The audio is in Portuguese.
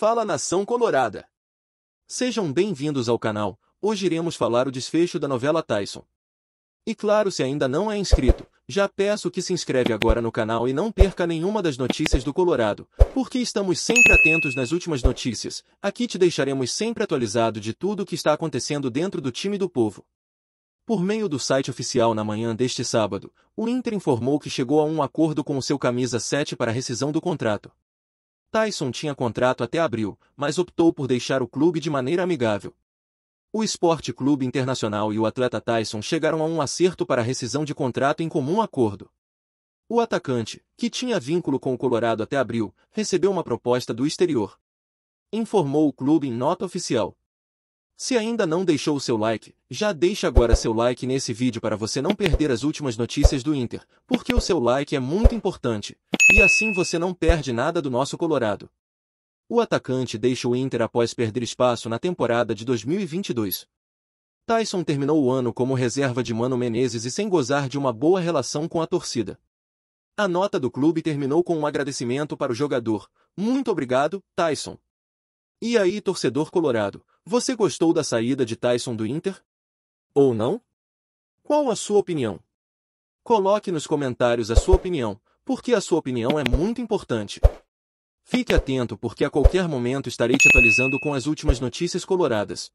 Fala Nação Colorada! Sejam bem-vindos ao canal, hoje iremos falar o desfecho da novela Tyson. E claro, se ainda não é inscrito, já peço que se inscreve agora no canal e não perca nenhuma das notícias do Colorado, porque estamos sempre atentos nas últimas notícias, aqui te deixaremos sempre atualizado de tudo o que está acontecendo dentro do time do povo. Por meio do site oficial na manhã deste sábado, o Inter informou que chegou a um acordo com o seu camisa 7 para rescisão do contrato. Tyson tinha contrato até abril, mas optou por deixar o clube de maneira amigável. O Esporte Clube Internacional e o atleta Tyson chegaram a um acerto para rescisão de contrato em comum acordo. O atacante, que tinha vínculo com o Colorado até abril, recebeu uma proposta do exterior. Informou o clube em nota oficial. Se ainda não deixou o seu like, já deixe agora seu like nesse vídeo para você não perder as últimas notícias do Inter, porque o seu like é muito importante, e assim você não perde nada do nosso Colorado. O atacante deixa o Inter após perder espaço na temporada de 2022. Tyson terminou o ano como reserva de Mano Menezes e sem gozar de uma boa relação com a torcida. A nota do clube terminou com um agradecimento para o jogador. Muito obrigado, Tyson. E aí, torcedor colorado, você gostou da saída de Tyson do Inter? Ou não? Qual a sua opinião? Coloque nos comentários a sua opinião porque a sua opinião é muito importante. Fique atento porque a qualquer momento estarei te atualizando com as últimas notícias coloradas.